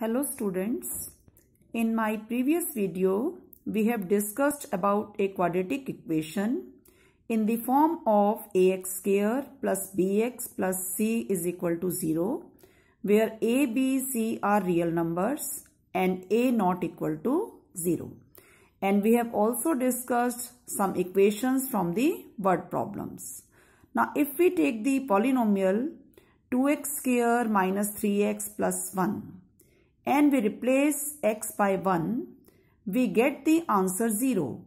Hello students. In my previous video, we have discussed about a quadratic equation in the form of ax square plus bx plus c is equal to 0 where a, b, c are real numbers and a not equal to 0. And we have also discussed some equations from the word problems. Now if we take the polynomial 2x square minus 3x plus 1 and we replace x by 1, we get the answer 0.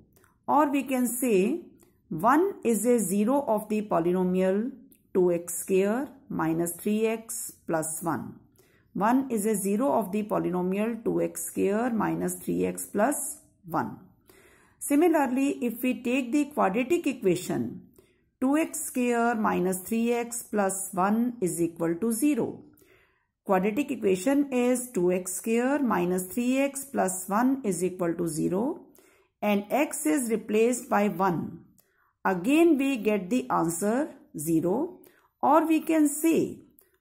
Or we can say 1 is a 0 of the polynomial 2x square minus 3x plus 1. 1 is a 0 of the polynomial 2x square minus 3x plus 1. Similarly, if we take the quadratic equation, 2x square minus 3x plus 1 is equal to 0. Quadratic equation is 2x square minus 3x plus 1 is equal to 0 and x is replaced by 1. Again we get the answer 0 or we can say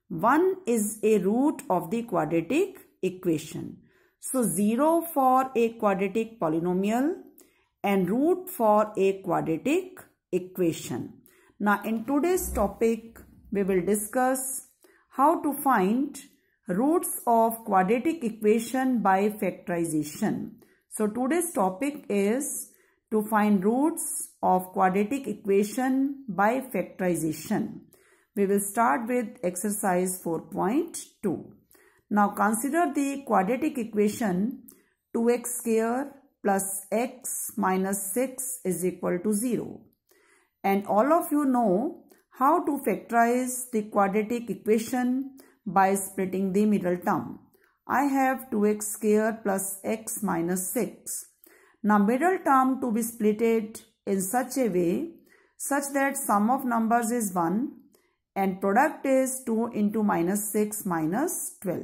1 is a root of the quadratic equation. So 0 for a quadratic polynomial and root for a quadratic equation. Now in today's topic we will discuss how to find Roots of quadratic equation by factorization. So today's topic is to find roots of quadratic equation by factorization. We will start with exercise 4.2. Now consider the quadratic equation 2x square plus x minus 6 is equal to 0. And all of you know how to factorize the quadratic equation by splitting the middle term. I have 2x squared plus x minus 6. Now middle term to be splitted in such a way such that sum of numbers is 1 and product is 2 into minus 6 minus 12.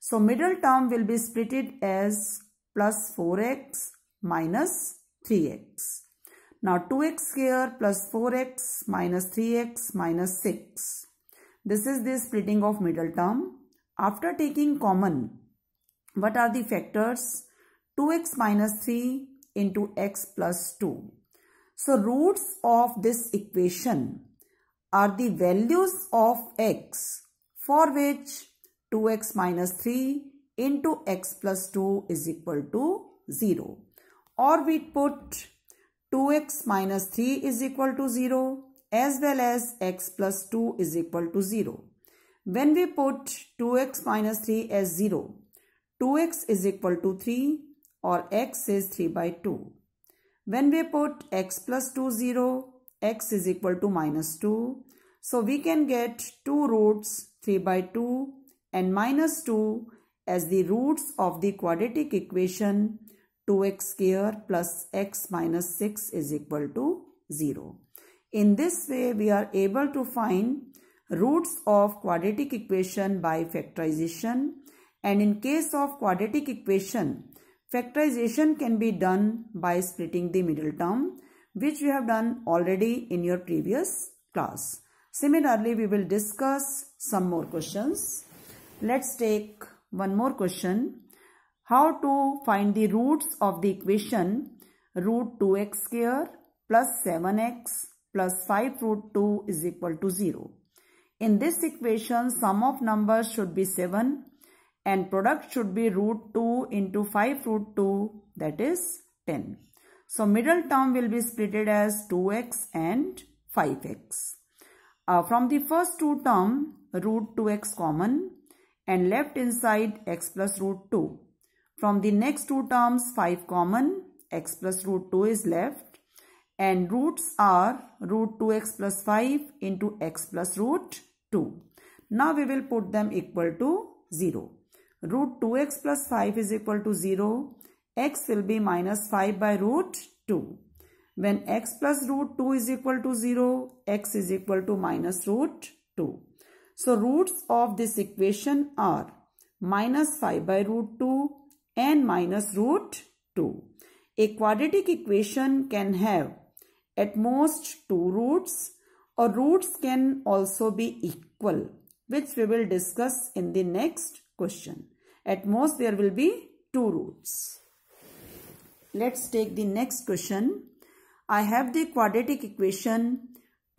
So middle term will be splitted as plus 4x minus 3x. Now 2x here plus 4x minus 3x minus 6. This is the splitting of middle term. After taking common, what are the factors? 2x minus 3 into x plus 2. So roots of this equation are the values of x for which 2x minus 3 into x plus 2 is equal to 0. Or we put 2x minus 3 is equal to 0 as well as x plus 2 is equal to 0. When we put 2x minus 3 as 0, 2x is equal to 3 or x is 3 by 2. When we put x plus 2 0, x is equal to minus 2. So we can get 2 roots 3 by 2 and minus 2 as the roots of the quadratic equation 2x square plus x minus 6 is equal to 0. In this way, we are able to find roots of quadratic equation by factorization. And in case of quadratic equation, factorization can be done by splitting the middle term, which we have done already in your previous class. Similarly, we will discuss some more questions. Let's take one more question. How to find the roots of the equation root 2x square plus 7x plus 5 root 2 is equal to 0. In this equation, sum of numbers should be 7 and product should be root 2 into 5 root 2 that is 10. So middle term will be splitted as 2x and 5x. Uh, from the first two term, root 2x common and left inside x plus root 2. From the next two terms, 5 common, x plus root 2 is left and roots are root 2x plus 5 into x plus root 2. Now we will put them equal to 0. Root 2x plus 5 is equal to 0. x will be minus 5 by root 2. When x plus root 2 is equal to 0, x is equal to minus root 2. So roots of this equation are minus 5 by root 2 and minus root 2. A quadratic equation can have at most two roots or roots can also be equal which we will discuss in the next question. At most there will be two roots. Let's take the next question. I have the quadratic equation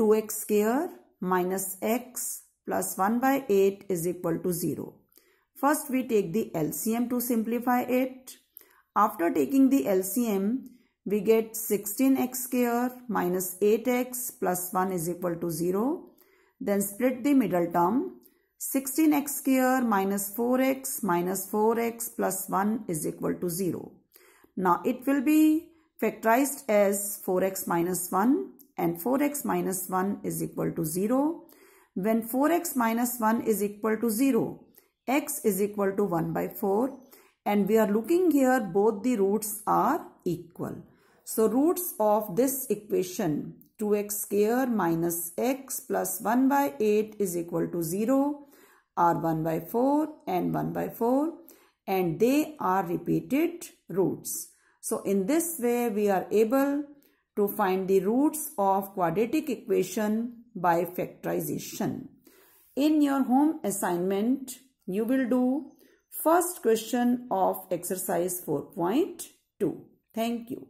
2x square minus x plus 1 by 8 is equal to 0. First we take the LCM to simplify it. After taking the LCM, we get 16x square minus 8x plus 1 is equal to 0. Then split the middle term. 16x square minus 4x minus 4x plus 1 is equal to 0. Now it will be factorized as 4x minus 1 and 4x minus 1 is equal to 0. When 4x minus 1 is equal to 0, x is equal to 1 by 4 and we are looking here both the roots are equal. So roots of this equation 2x square minus x plus 1 by 8 is equal to 0 are 1 by 4 and 1 by 4 and they are repeated roots. So in this way we are able to find the roots of quadratic equation by factorization. In your home assignment you will do first question of exercise 4.2. Thank you.